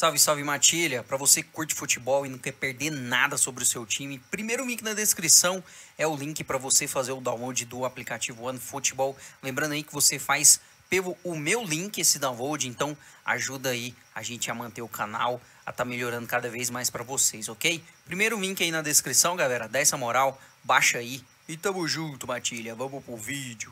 Salve, salve Matilha! Para você que curte futebol e não quer perder nada sobre o seu time, primeiro link na descrição é o link para você fazer o download do aplicativo OneFootball. Lembrando aí que você faz pelo o meu link esse download, então ajuda aí a gente a manter o canal, a tá melhorando cada vez mais para vocês, ok? Primeiro link aí na descrição, galera, dá essa moral, baixa aí e tamo junto, Matilha, vamos pro vídeo.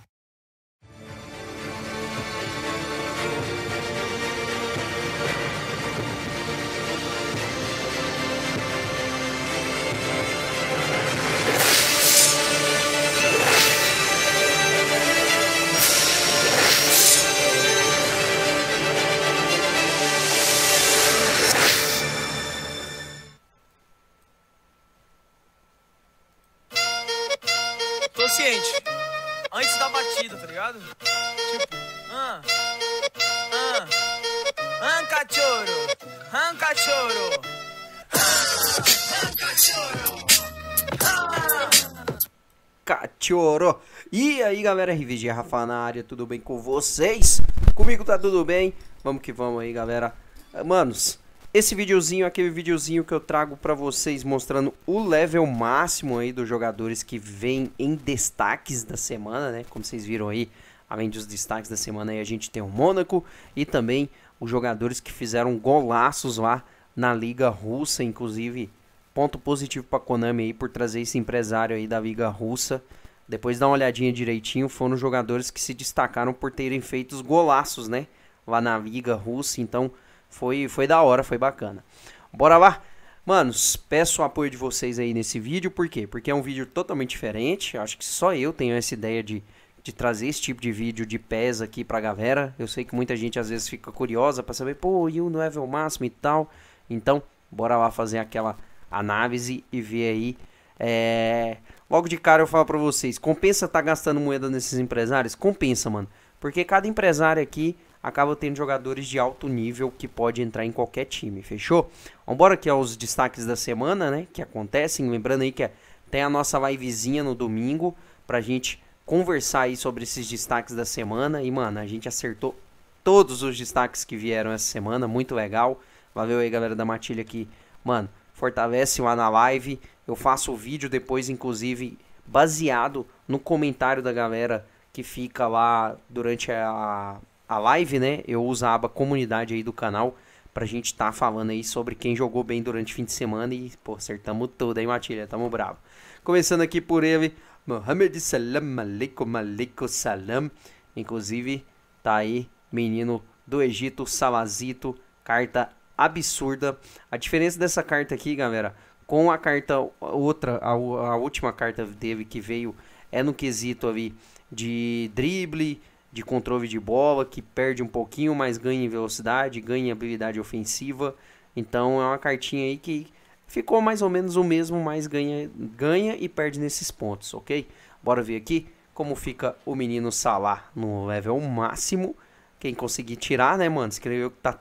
tá ligado? Tipo, ah, ah, ah, cachorro, ah, cachorro, ah, cachorro, ah. Cachorro. E aí galera, RVG Rafa na área, tudo bem com vocês? Comigo tá tudo bem? Vamos que vamos aí galera. Manos, esse videozinho aquele videozinho que eu trago para vocês mostrando o level máximo aí dos jogadores que vêm em destaques da semana, né? Como vocês viram aí, além dos destaques da semana aí a gente tem o Mônaco e também os jogadores que fizeram golaços lá na liga russa, inclusive ponto positivo para Konami aí por trazer esse empresário aí da liga russa. Depois dá uma olhadinha direitinho, foram os jogadores que se destacaram por terem feito os golaços, né? Lá na liga russa, então foi, foi da hora, foi bacana. Bora lá? Manos, peço o apoio de vocês aí nesse vídeo, por quê? Porque é um vídeo totalmente diferente, acho que só eu tenho essa ideia de, de trazer esse tipo de vídeo de pés aqui pra galera. Eu sei que muita gente às vezes fica curiosa para saber, pô, e o level máximo e tal. Então, bora lá fazer aquela análise e ver aí. É... Logo de cara eu falo pra vocês, compensa tá gastando moeda nesses empresários? Compensa, mano. Porque cada empresário aqui acaba tendo jogadores de alto nível que pode entrar em qualquer time, fechou? Vambora aqui aos destaques da semana, né, que acontecem, lembrando aí que é, tem a nossa livezinha no domingo pra gente conversar aí sobre esses destaques da semana e, mano, a gente acertou todos os destaques que vieram essa semana, muito legal. Valeu aí, galera da Matilha que, mano, fortalece lá na live. Eu faço o vídeo depois, inclusive, baseado no comentário da galera que fica lá durante a, a live, né? Eu uso a aba comunidade aí do canal pra gente estar tá falando aí sobre quem jogou bem durante o fim de semana e, pô, acertamos tudo, hein, Matilha? Tamo bravo. Começando aqui por ele, Mohamed Salam Aleikum Aleikum Salam. Inclusive, tá aí, menino do Egito, Salazito, carta absurda. A diferença dessa carta aqui, galera, com a carta outra, a, a última carta dele que veio é no quesito ali de drible, de controle de bola, que perde um pouquinho, mas ganha em velocidade, ganha em habilidade ofensiva. Então é uma cartinha aí que ficou mais ou menos o mesmo, mas ganha, ganha e perde nesses pontos, ok? Bora ver aqui como fica o menino Salah no level máximo. Quem conseguir tirar, né, mano? Escreveu que tá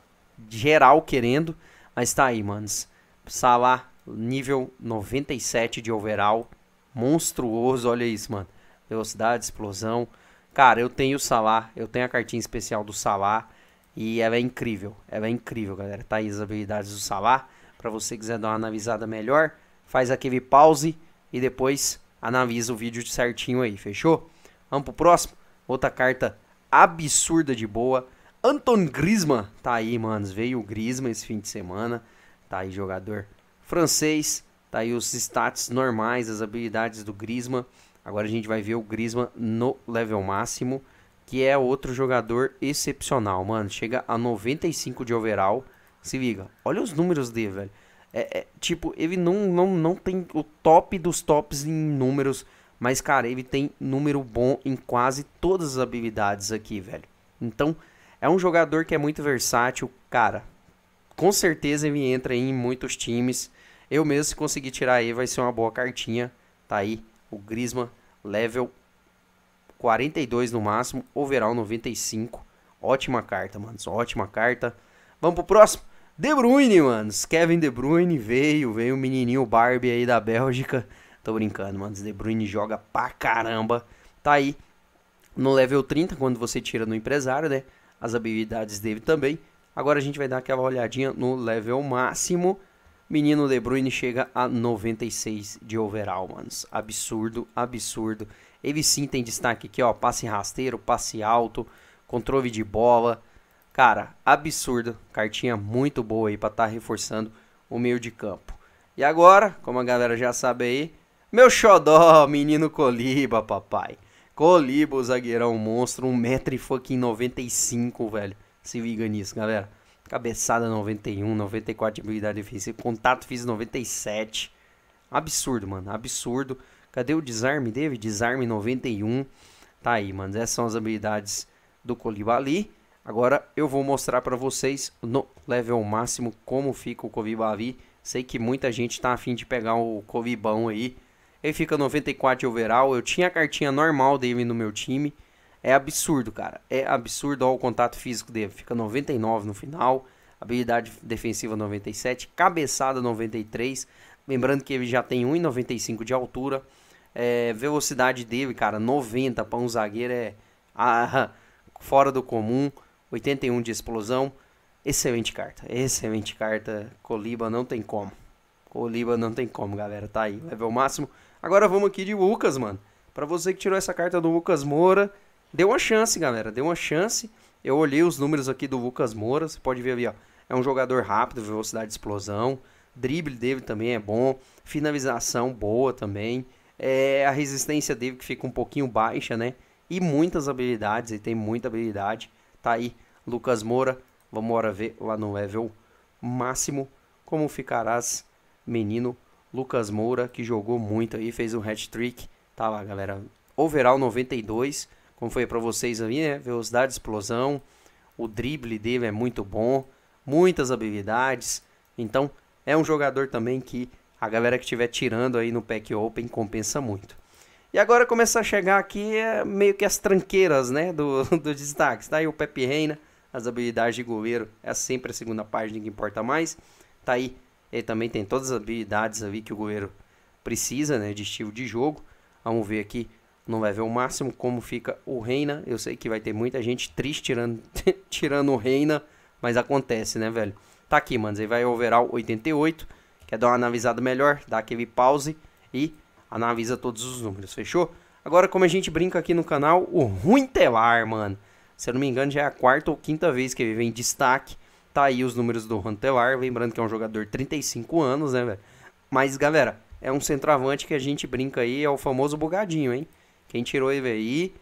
geral querendo, mas tá aí, manos. Salah, nível 97 de overall. Monstruoso, olha isso, mano. Velocidade, explosão. Cara, eu tenho o Salah, eu tenho a cartinha especial do Salah e ela é incrível. Ela é incrível, galera. Tá aí as habilidades do Salah. Para você quiser dar uma analisada melhor, faz aquele pause e depois analisa o vídeo certinho aí, fechou? Vamos pro próximo. Outra carta absurda de boa. Anton Griezmann tá aí, manos. Veio o Griezmann esse fim de semana. Tá aí jogador francês. Tá aí os stats normais, as habilidades do Griezmann. Agora a gente vai ver o Griezmann no level máximo, que é outro jogador excepcional, mano. Chega a 95 de overall. Se liga, olha os números dele, velho. É, é, tipo, ele não, não, não tem o top dos tops em números, mas, cara, ele tem número bom em quase todas as habilidades aqui, velho. Então, é um jogador que é muito versátil, cara. Com certeza ele entra em muitos times. Eu mesmo, se conseguir tirar ele, vai ser uma boa cartinha. Tá aí o Grisma level 42 no máximo, overall 95. Ótima carta, mano. Ótima carta. Vamos pro próximo. De Bruyne, mano. Kevin De Bruyne veio, veio o menininho Barbie aí da Bélgica. Tô brincando, mano. De Bruyne joga pra caramba. Tá aí no level 30, quando você tira no empresário, né? As habilidades dele também. Agora a gente vai dar aquela olhadinha no level máximo. Menino De Bruyne chega a 96 de overall, mano. Absurdo, absurdo. Ele sim tem destaque aqui, ó. Passe rasteiro, passe alto, controle de bola. Cara, absurdo. Cartinha muito boa aí pra estar tá reforçando o meio de campo. E agora, como a galera já sabe aí, meu xodó, menino Coliba, papai. Coliba, o zagueirão monstro, 1,95m, velho. Se liga nisso, galera. Cabeçada 91, 94 de habilidade defensiva. Contato fiz 97. Absurdo, mano. Absurdo. Cadê o desarme dele? Desarme 91. Tá aí, mano. Essas são as habilidades do Colibali. Agora eu vou mostrar para vocês no level máximo como fica o Colibali. Sei que muita gente tá afim de pegar o Colibão aí. Ele fica 94 overall. Eu tinha a cartinha normal dele no meu time. É absurdo, cara. É absurdo. Olha o contato físico dele. Fica 99 no final. Habilidade defensiva 97. Cabeçada 93. Lembrando que ele já tem 1,95 de altura. É, velocidade dele, cara, 90 para um zagueiro é ah, fora do comum. 81 de explosão. Excelente carta. Excelente carta. Coliba não tem como. Coliba não tem como, galera. Tá aí. Level máximo. Agora vamos aqui de Lucas, mano. Para você que tirou essa carta do Lucas Moura deu uma chance, galera. deu uma chance. Eu olhei os números aqui do Lucas Moura. Você pode ver ali, ó. É um jogador rápido, velocidade de explosão. Drible dele também é bom. Finalização boa também. É, a resistência dele que fica um pouquinho baixa, né? E muitas habilidades. Ele tem muita habilidade. Tá aí, Lucas Moura. Vamos agora ver lá no level máximo como ficarás, menino Lucas Moura, que jogou muito aí, fez um hat-trick. Tá lá, galera. Overall 92, como foi para vocês aí, né? Velocidade, explosão, o drible dele é muito bom, muitas habilidades. Então, é um jogador também que a galera que estiver tirando aí no pack open compensa muito. E agora começa a chegar aqui é meio que as tranqueiras, né, do, do destaque. Tá aí o Pepe Reina, as habilidades de goleiro, é sempre a segunda página que importa mais. Tá aí, ele também tem todas as habilidades ali que o goleiro precisa, né, de estilo de jogo. Vamos ver aqui não vai ver o máximo como fica o Reina. Eu sei que vai ter muita gente triste tirando, tirando o Reina, mas acontece, né, velho? Tá aqui, mano. Aí vai overall 88. Quer dar uma analisada melhor? Dá aquele pause e analisa todos os números, fechou? Agora, como a gente brinca aqui no canal, o Ruim Telar, mano. Se eu não me engano, já é a quarta ou quinta vez que ele vem em destaque. Tá aí os números do Juan Lembrando que é um jogador de 35 anos, né, velho? Mas, galera, é um centroavante que a gente brinca aí, é o famoso bugadinho, hein? Quem tirou ele aí,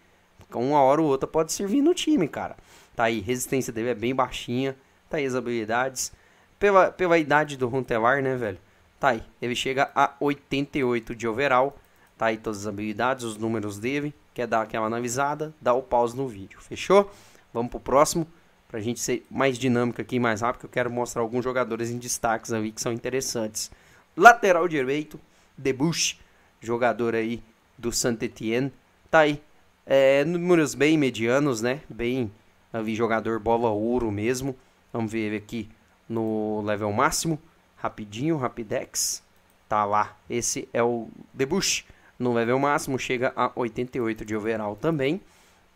com uma hora ou outra pode servir no time, cara. Tá aí, resistência dele é bem baixinha. Tá aí as habilidades. Pela, pela idade do Huntelar, né, velho? Tá aí, ele chega a 88 de overall. Tá aí todas as habilidades, os números dele. Quer dar aquela analisada? Dá o pause no vídeo, fechou? Vamos pro próximo, pra gente ser mais dinâmico aqui, mais rápido, eu quero mostrar alguns jogadores em destaques ali que são interessantes. Lateral direito, Debush, jogador aí do Saint-Étienne. Tá aí. É, números bem medianos, né? Bem ali, jogador bola ouro mesmo. Vamos ver ele aqui no level máximo. Rapidinho, Rapidex. Tá lá. Esse é o Debush. No level máximo chega a 88 de overall também.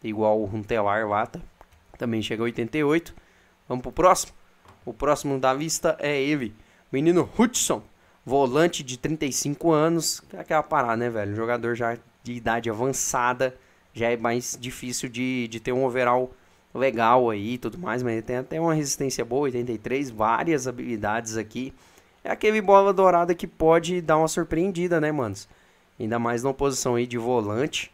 Igual o Runtelar lá, tá? Também chega a 88. Vamos pro próximo. O próximo da lista é ele. Menino Hudson volante de 35 anos, que é aquela parada, né, velho? jogador já de idade avançada, já é mais difícil de, de ter um overall legal aí e tudo mais, mas ele tem até uma resistência boa, 83, várias habilidades aqui. É aquele bola dourada que pode dar uma surpreendida, né, manos? Ainda mais na posição aí de volante.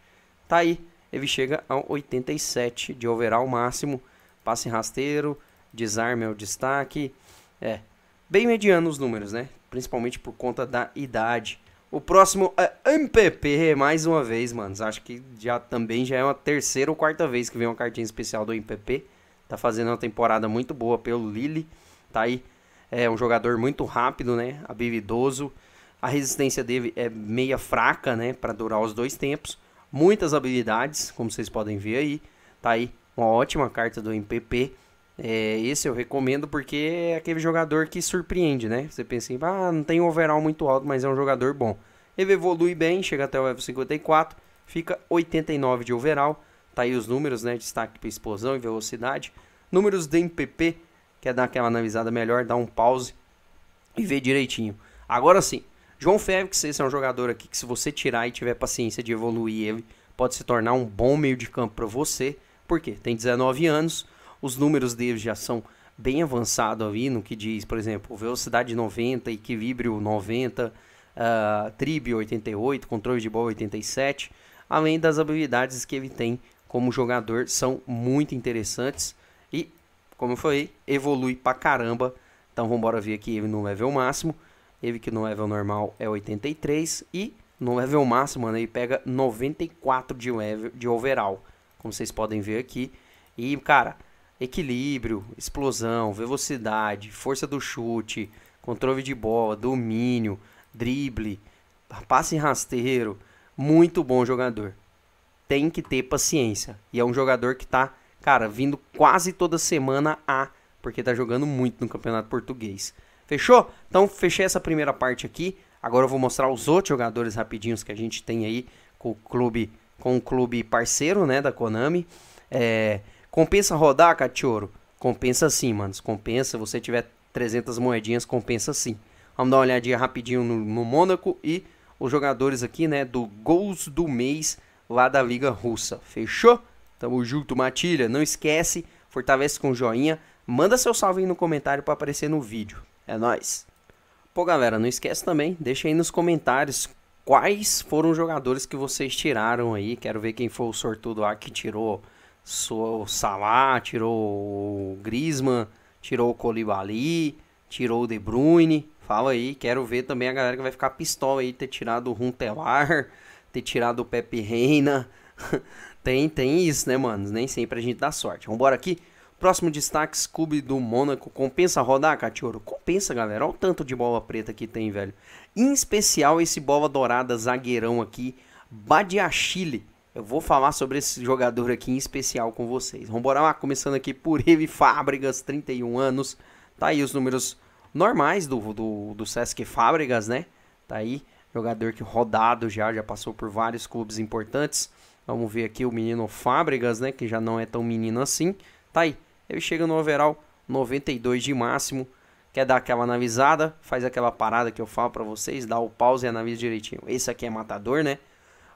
Tá aí, ele chega a 87 de overall máximo, passe rasteiro, desarme é o destaque. É, bem mediano os números, né? principalmente por conta da idade. O próximo é MPP, mais uma vez, mano. Acho que já também já é uma terceira ou quarta vez que vem uma cartinha especial do MPP. Tá fazendo uma temporada muito boa pelo Lille. Tá aí. É um jogador muito rápido, né? Habilidoso. A resistência dele é meia fraca, né? Para durar os dois tempos. Muitas habilidades, como vocês podem ver aí. Tá aí. Uma ótima carta do MPP. É, esse eu recomendo porque é aquele jogador que surpreende, né? Você pensa em, assim, ah, não tem overall muito alto, mas é um jogador bom. Ele evolui bem, chega até o level 54, fica 89 de overall. Tá aí os números, né? Destaque para explosão e velocidade. Números de MPP, quer dar aquela analisada melhor, dá um pause e ver direitinho. Agora sim, João Félix, esse é um jogador aqui que se você tirar e tiver paciência de evoluir ele, pode se tornar um bom meio de campo para você. Por quê? Tem 19 anos, os números dele já são bem avançados ali no que diz, por exemplo, velocidade 90, equilíbrio 90, uh, tribe 88, controle de bola 87. Além das habilidades que ele tem como jogador, são muito interessantes. E, como eu falei, evolui pra caramba. Então vamos embora ver aqui ele no level máximo. Ele que no level normal é 83 e no level máximo, ele pega 94 de level de overall, como vocês podem ver aqui. E, cara, equilíbrio, explosão, velocidade, força do chute, controle de bola, domínio, drible, passe rasteiro. Muito bom jogador. Tem que ter paciência. E é um jogador que tá, cara, vindo quase toda semana a, porque tá jogando muito no Campeonato Português. Fechou? Então, fechei essa primeira parte aqui. Agora eu vou mostrar os outros jogadores rapidinhos que a gente tem aí com o clube, com o clube parceiro, né, da Konami. É, Compensa rodar, Cachorro? Compensa sim, mano. Compensa. você tiver 300 moedinhas, compensa sim. Vamos dar uma olhadinha rapidinho no, no Mônaco e os jogadores aqui, né? Do gols do mês lá da Liga Russa. Fechou? Tamo junto, Matilha. Não esquece, fortalece com joinha. Manda seu salve aí no comentário para aparecer no vídeo. É nóis. Pô, galera, não esquece também, deixa aí nos comentários quais foram os jogadores que vocês tiraram aí. Quero ver quem foi o sortudo lá que tirou sou o Salah, tirou o Griezmann, tirou o Colibali, tirou o De Bruyne. Fala aí, quero ver também a galera que vai ficar pistola aí ter tirado o Runtelar, ter tirado o Pepe Reina. tem, tem isso, né, mano? Nem sempre a gente dá sorte. Vambora aqui. Próximo destaque, Scooby do Mônaco. Compensa rodar, Cachorro? Compensa, galera. Olha o tanto de bola preta que tem, velho. Em especial esse bola dourada zagueirão aqui, Badiachile eu vou falar sobre esse jogador aqui em especial com vocês. Vamos lá, começando aqui por Evi Fábricas, 31 anos. Tá aí os números normais do, do, do Sesc Fábricas, né? Tá aí, jogador que rodado já, já passou por vários clubes importantes. Vamos ver aqui o menino Fábricas, né? Que já não é tão menino assim. Tá aí, ele chega no overall 92 de máximo. Quer dar aquela analisada, faz aquela parada que eu falo para vocês, dá o pause e analisa direitinho. Esse aqui é matador, né?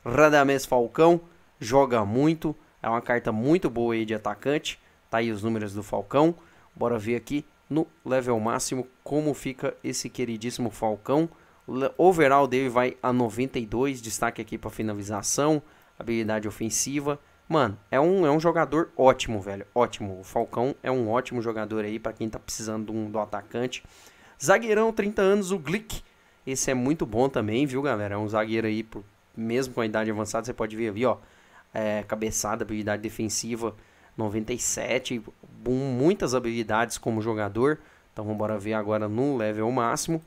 Radamés Falcão joga muito, é uma carta muito boa aí de atacante. Tá aí os números do Falcão. Bora ver aqui no level máximo como fica esse queridíssimo Falcão. overall dele vai a 92, destaque aqui para finalização, habilidade ofensiva. Mano, é um, é um jogador ótimo, velho. Ótimo. O Falcão é um ótimo jogador aí para quem tá precisando um do atacante. Zagueirão, 30 anos, o Glick. Esse é muito bom também, viu, galera? É um zagueiro aí por mesmo com a idade avançada, você pode ver ali, ó, é, cabeçada, habilidade defensiva 97, muitas habilidades como jogador. Então vamos bora ver agora no level máximo.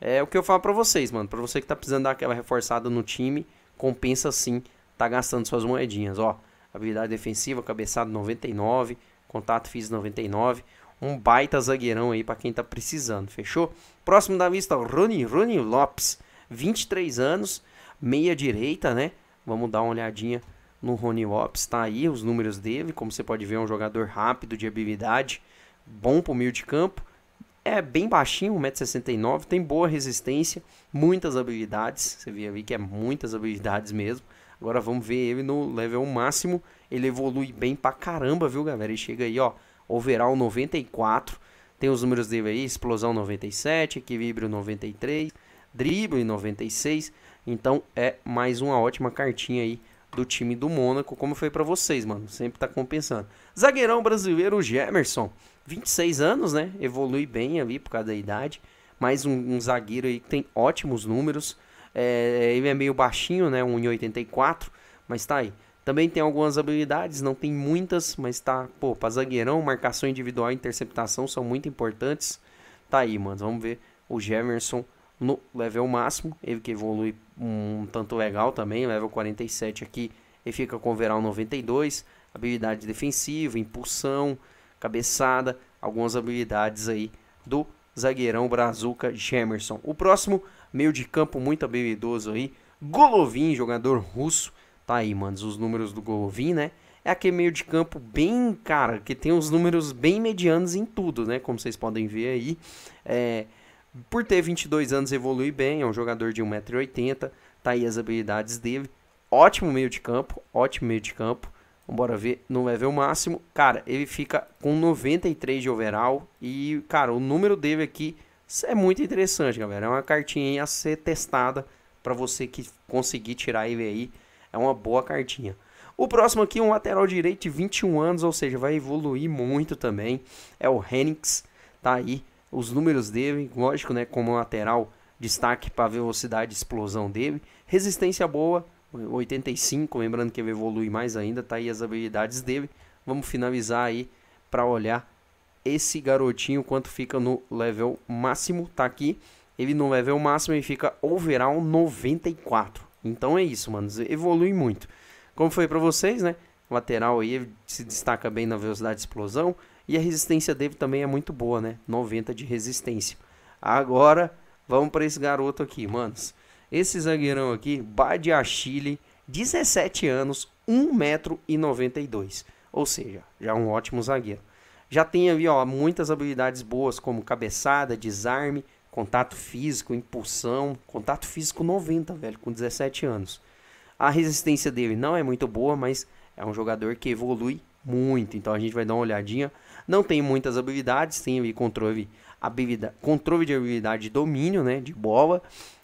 É o que eu falo para vocês, mano, para você que tá precisando dar aquela reforçada no time, compensa sim tá gastando suas moedinhas, ó. Habilidade defensiva, cabeçada 99, contato físico 99. Um baita zagueirão aí para quem tá precisando, fechou? Próximo da lista, Rony, Rony Lopes, 23 anos, Meia direita, né? Vamos dar uma olhadinha no Rony Lopes. Tá aí os números dele. Como você pode ver, é um jogador rápido, de habilidade, bom pro meio de campo. É bem baixinho, 1,69m, tem boa resistência, muitas habilidades. Você vê ali que é muitas habilidades mesmo. Agora vamos ver ele no level máximo. Ele evolui bem pra caramba, viu, galera? Ele chega aí, ó, overall 94. Tem os números dele aí, explosão 97, equilíbrio 93, drible 96. Então é mais uma ótima cartinha aí do time do Mônaco, como foi para vocês, mano. Sempre tá compensando. Zagueirão brasileiro Gemerson, 26 anos, né? Evolui bem ali por causa da idade. Mais um, um zagueiro aí que tem ótimos números. É, ele é meio baixinho, né? 1,84, mas tá aí. Também tem algumas habilidades, não tem muitas, mas tá, pô, pra zagueirão, marcação individual e interceptação são muito importantes. Tá aí, mano. Vamos ver o Gemerson no level máximo. Ele que evolui um tanto legal também, level 47 aqui. Ele fica com overall 92, habilidade defensiva, impulsão, cabeçada, algumas habilidades aí do zagueirão Brazuca Jemerson. O próximo, meio de campo muito habilidoso aí, Golovin, jogador russo. Tá aí, mano os números do Golovin, né? É aquele meio de campo bem, cara, que tem uns números bem medianos em tudo, né? Como vocês podem ver aí. É, por ter 22 anos, evolui bem, é um jogador de 1,80m, tá aí as habilidades dele. Ótimo meio de campo, ótimo meio de campo. Vambora ver no level máximo. Cara, ele fica com 93 de overall. E, cara, o número dele aqui é muito interessante, galera. É uma cartinha a ser testada para você que conseguir tirar ele aí. É uma boa cartinha. O próximo aqui é um lateral direito de 21 anos, ou seja, vai evoluir muito também. É o Henix, tá aí os números dele, lógico, né, como lateral, destaque para a velocidade e explosão dele. Resistência boa, 85, lembrando que ele evolui mais ainda, tá aí as habilidades dele. Vamos finalizar aí para olhar esse garotinho quanto fica no level máximo, tá aqui. Ele no level máximo ele fica overall 94. Então é isso, mano, evolui muito. Como foi para vocês, né? Lateral aí se destaca bem na velocidade de explosão, e a resistência dele também é muito boa, né? 90 de resistência. Agora, vamos para esse garoto aqui, manos. Esse zagueirão aqui, Badiachile, 17 anos, 1,92m. Ou seja, já um ótimo zagueiro. Já tem ali ó, muitas habilidades boas, como cabeçada, desarme, contato físico, impulsão. Contato físico 90, velho, com 17 anos. A resistência dele não é muito boa, mas é um jogador que evolui muito. Então a gente vai dar uma olhadinha. Não tem muitas habilidades, tem ali controle, habilidade, controle de habilidade de domínio, né? De bola.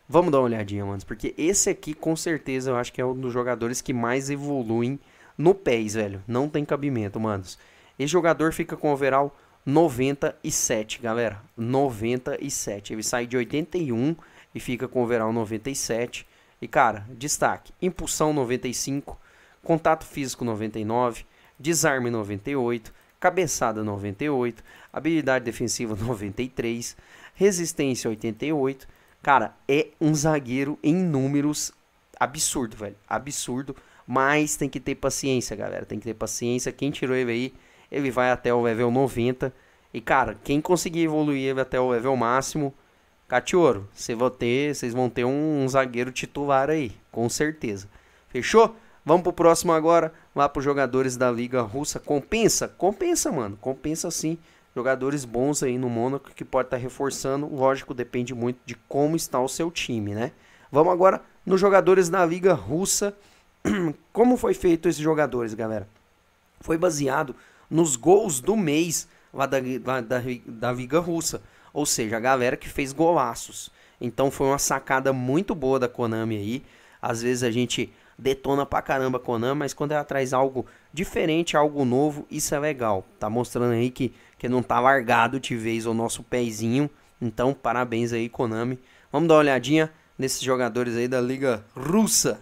Vamos dar uma olhadinha, mano, porque esse aqui com certeza eu acho que é um dos jogadores que mais evoluem no pés, velho. Não tem cabimento, manos. Esse jogador fica com overall 97, galera. 97. Ele sai de 81 e fica com overall 97. E, cara, destaque: impulsão 95, contato físico 99, desarme 98, cabeçada 98, habilidade defensiva 93, resistência 88. Cara, é um zagueiro em números absurdo, velho. Absurdo. Mas tem que ter paciência, galera. Tem que ter paciência. Quem tirou ele aí, ele vai até o level 90. E, cara, quem conseguir evoluir ele até o level máximo, Catioro, vocês vão ter um, um zagueiro titular aí, com certeza. Fechou? Vamos pro próximo agora, lá pros jogadores da Liga Russa. Compensa? Compensa, mano. Compensa sim. Jogadores bons aí no Mônaco que pode estar tá reforçando. Lógico, depende muito de como está o seu time, né? Vamos agora nos jogadores da Liga Russa. Como foi feito esses jogadores, galera? Foi baseado nos gols do mês lá da, da, da Liga Russa. Ou seja, a galera que fez golaços. Então foi uma sacada muito boa da Konami aí. Às vezes a gente detona pra caramba a mas quando ela traz algo diferente, algo novo, isso é legal. Tá mostrando aí que, que não tá largado de vez o nosso pezinho. Então, parabéns aí, Konami. Vamos dar uma olhadinha nesses jogadores aí da Liga Russa.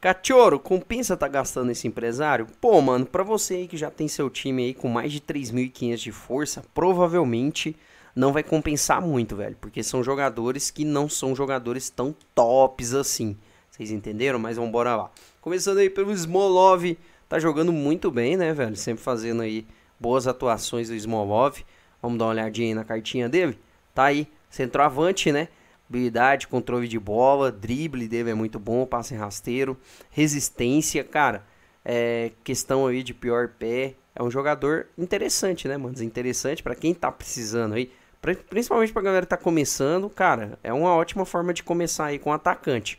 Cachorro, compensa tá gastando esse empresário? Pô, mano, pra você aí que já tem seu time aí com mais de 3.500 de força, provavelmente não vai compensar muito, velho. Porque são jogadores que não são jogadores tão tops assim. Vocês entenderam? Mas vamos lá. Começando aí pelo Smolov. Tá jogando muito bem, né, velho? Sempre fazendo aí boas atuações do Smolov. Vamos dar uma olhadinha aí na cartinha dele. Tá aí, centroavante, né? Habilidade, controle de bola, drible dele é muito bom, passe rasteiro, resistência, cara. É questão aí de pior pé. É um jogador interessante, né, mano? Interessante para quem tá precisando aí. Principalmente pra galera que tá começando, cara, é uma ótima forma de começar aí com atacante.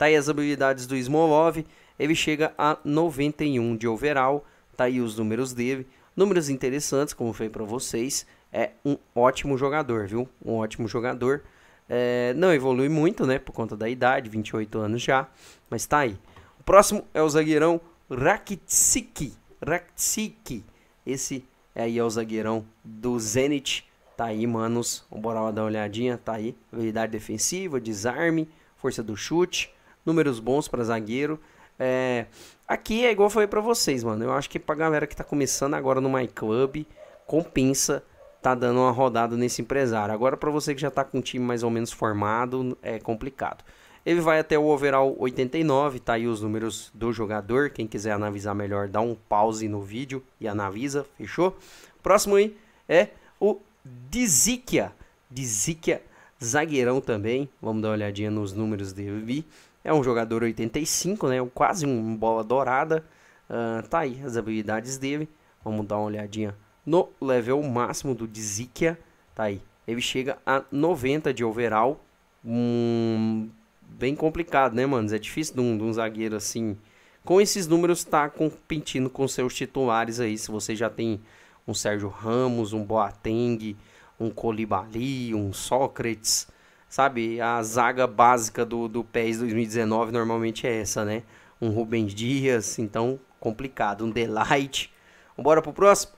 Tá aí as habilidades do Smolov, ele chega a 91 de overall, tá aí os números dele, números interessantes, como foi para vocês, é um ótimo jogador, viu? Um ótimo jogador. É, não evolui muito, né, por conta da idade, 28 anos já, mas tá aí. O próximo é o zagueirão Rakitsiki, Rakitsiki. Esse é aí é o zagueirão do Zenit. Tá aí, manos. Bora lá dar uma olhadinha. Tá aí. Habilidade defensiva, desarme, força do chute números bons para zagueiro. É, aqui é igual eu falei para vocês, mano. Eu acho que pra galera que tá começando agora no MyClub, compensa tá dando uma rodada nesse empresário. Agora para você que já tá com um time mais ou menos formado, é complicado. Ele vai até o overall 89, tá aí os números do jogador. Quem quiser analisar melhor, dá um pause no vídeo e analisa, fechou? Próximo aí é o Dizikia. Dizikia, zagueirão também. Vamos dar uma olhadinha nos números dele. É um jogador 85, né? Quase um bola dourada. Uh, tá aí as habilidades dele. Vamos dar uma olhadinha no level máximo do Dizikia. Tá aí. Ele chega a 90 de overall. Hum, bem complicado, né, mano? É difícil de um, de um zagueiro assim. Com esses números, tá competindo com seus titulares aí. Se você já tem um Sérgio Ramos, um Boateng, um Colibali, um Sócrates sabe, a zaga básica do, do PES 2019 normalmente é essa, né? Um Rubens Dias, então complicado. Um Delight. Vambora pro próximo.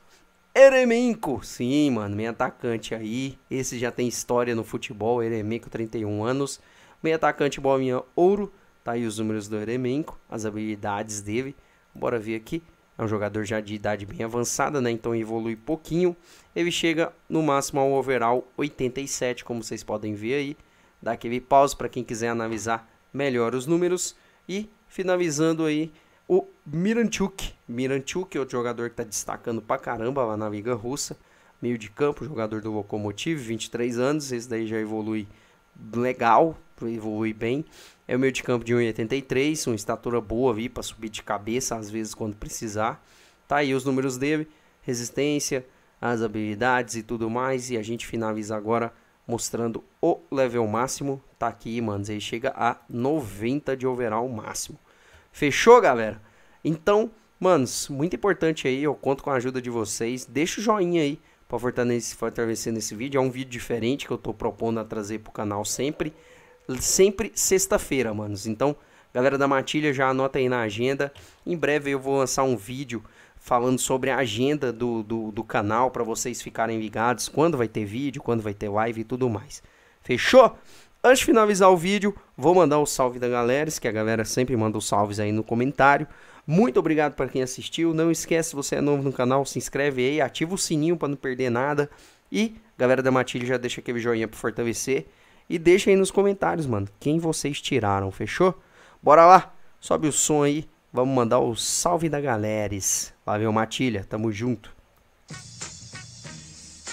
Eremenco, sim, mano, meio atacante aí. Esse já tem história no futebol. Eremenco, 31 anos. Meio atacante, bolinha ouro. Tá aí os números do Eremenco, as habilidades dele. Bora ver aqui. É um jogador já de idade bem avançada, né? Então evolui pouquinho. Ele chega no máximo ao overall 87, como vocês podem ver aí. Dá aquele pause para quem quiser analisar melhor os números. E finalizando aí o Miranchuk. Miranchuk é outro jogador que está destacando pra caramba lá na Liga Russa. Meio de campo, jogador do Lokomotiv, 23 anos. Esse daí já evolui legal, evoluir evolui bem. É o meio de campo de 1,83, uma estatura boa para subir de cabeça às vezes quando precisar. Tá aí os números dele, resistência, as habilidades e tudo mais. E a gente finaliza agora mostrando o level máximo. Tá aqui, mano, ele chega a 90 de overall máximo. Fechou, galera? Então, manos, muito importante aí, eu conto com a ajuda de vocês. Deixa o joinha aí para fortalecer nesse vídeo. É um vídeo diferente que eu estou propondo a trazer para o canal sempre sempre sexta-feira, manos. Então, galera da Matilha, já anota aí na agenda. Em breve eu vou lançar um vídeo falando sobre a agenda do, do, do canal para vocês ficarem ligados quando vai ter vídeo, quando vai ter live e tudo mais. Fechou? Antes de finalizar o vídeo, vou mandar o um salve da galera, que a galera sempre manda os salves aí no comentário. Muito obrigado para quem assistiu. Não esquece, se você é novo no canal, se inscreve aí, ativa o sininho para não perder nada. E galera da Matilha já deixa aquele joinha para fortalecer. E deixa aí nos comentários, mano, quem vocês tiraram, fechou? Bora lá, sobe o som aí, vamos mandar o salve da galeres. Valeu, Matilha, tamo junto.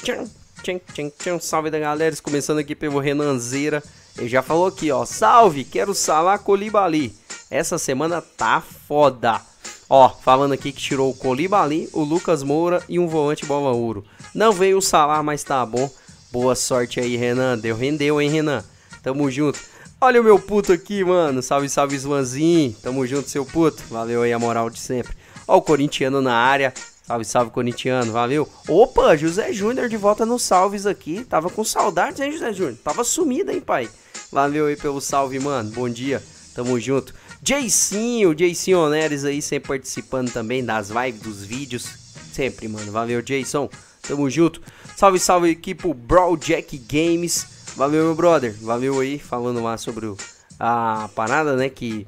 Tchau, tchau, tchau, tchau, salve da galeres, começando aqui pelo Renanzeira. Ele já falou aqui, ó, salve, quero salar Colibali. Essa semana tá foda. Ó, falando aqui que tirou o Colibali, o Lucas Moura e um volante bola ouro. Não veio o Salar, mas tá bom. Boa sorte aí, Renan. Deu, rendeu, hein, Renan? Tamo junto. Olha o meu puto aqui, mano. Salve, salve, Slanzinho. Tamo junto, seu puto. Valeu aí a moral de sempre. Ó, o corintiano na área. Salve, salve, corintiano. Valeu. Opa, José Júnior de volta nos salves aqui. Tava com saudades, hein, José Júnior? Tava sumido, hein, pai? Valeu aí pelo salve, mano. Bom dia. Tamo junto. Jaycinho, Jaycinho Oneres aí sempre participando também das vibes, dos vídeos. Sempre, mano. Valeu, Jason. Tamo junto. Salve, salve aqui pro Brawl Jack Games. Valeu, meu brother. Valeu aí, falando lá sobre o, a parada, né? Que.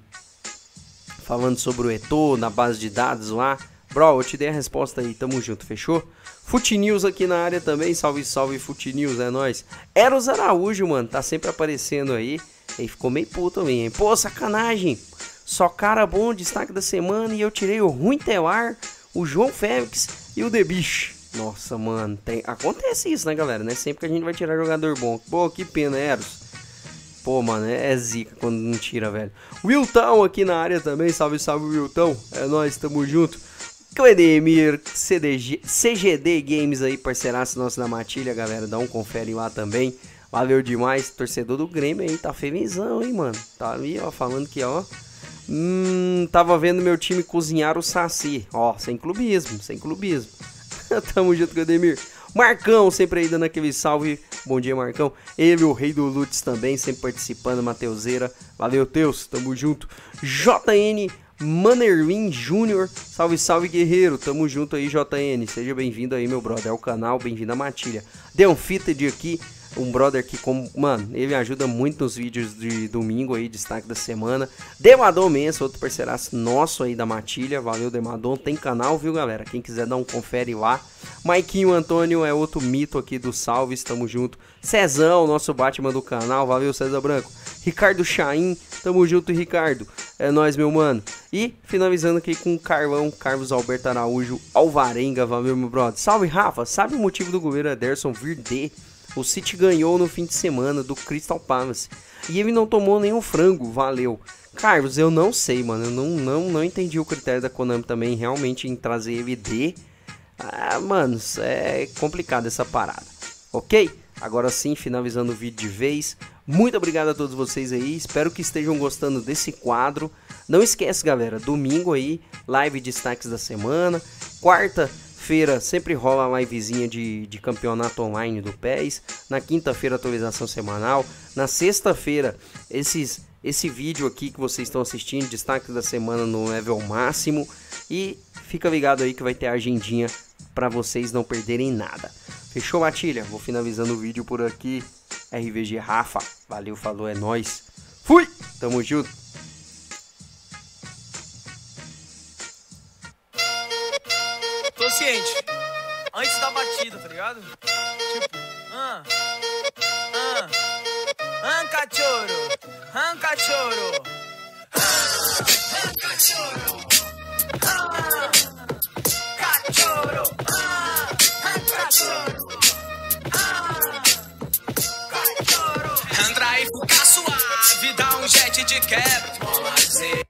Falando sobre o Eto na base de dados lá. Bro, eu te dei a resposta aí, tamo junto, fechou? Fute News aqui na área também, salve, salve Fute News, é nóis. Eros Araújo, mano, tá sempre aparecendo aí. Ele ficou meio puto também, hein? Pô, sacanagem! Só cara bom, destaque da semana e eu tirei o Ruim Telar, o João Félix e o The Bicho. Nossa, mano, tem... acontece isso, né, galera? Não é sempre que a gente vai tirar jogador bom. Pô, que pena, né, Eros. Pô, mano, é, é zica quando não tira, velho. Wiltão aqui na área também. Salve, salve, Wiltão. É nóis, tamo junto. Cledemir, CDG, CGD Games aí, parceiraço nosso da Matilha, galera. Dá um confere lá também. Valeu demais. Torcedor do Grêmio aí, tá felizão, hein, mano. Tá ali, ó, falando que, ó. Hum, tava vendo meu time cozinhar o Saci. Ó, sem clubismo, sem clubismo. Tamo junto, Ademir. Marcão, sempre aí dando aquele salve. Bom dia, Marcão. Ele, o Rei do Lutz também, sempre participando, Mateuseira. Valeu, Teus. Tamo junto. JN Manerwin Jr. Salve, salve, guerreiro. Tamo junto aí, JN. Seja bem-vindo aí, meu brother, É o canal. Bem-vindo à Matilha. Deu um fita de aqui. Um brother que, como, mano, ele ajuda muito nos vídeos de domingo aí, destaque da semana. Demadon Mensa, outro parceiraço nosso aí da Matilha. Valeu, Demadon. Tem canal, viu, galera? Quem quiser dar um confere lá. Maiquinho Antônio é outro mito aqui do Salve, estamos junto. Cezão, nosso Batman do canal. Valeu, César Branco. Ricardo Chaim, tamo junto, Ricardo. É nós, meu mano. E finalizando aqui com o Carlão, Carlos Alberto Araújo Alvarenga. Valeu, meu brother. Salve, Rafa. Sabe o motivo do governo Ederson vir de o City ganhou no fim de semana do Crystal Palace. E ele não tomou nenhum frango, valeu. Carlos, eu não sei, mano. Eu não, não, não entendi o critério da Konami também realmente em trazer ele de. Ah, mano, é complicado essa parada. Ok? Agora sim, finalizando o vídeo de vez. Muito obrigado a todos vocês aí. Espero que estejam gostando desse quadro. Não esquece, galera, domingo aí, live de destaques da semana. Quarta, Feira sempre rola a livezinha de, de campeonato online do PES. Na quinta-feira, atualização semanal. Na sexta-feira, esses esse vídeo aqui que vocês estão assistindo, destaque da semana no level máximo. E fica ligado aí que vai ter a agendinha para vocês não perderem nada. Fechou, Matilha? Vou finalizando o vídeo por aqui. RVG Rafa, valeu, falou, é nós. Fui! Tamo junto! cachorro. Ah, cachorro. Ah, cachorro. Ah, cachorro. Andraí fica suave, dá um jet de quebra. Vamos fazer.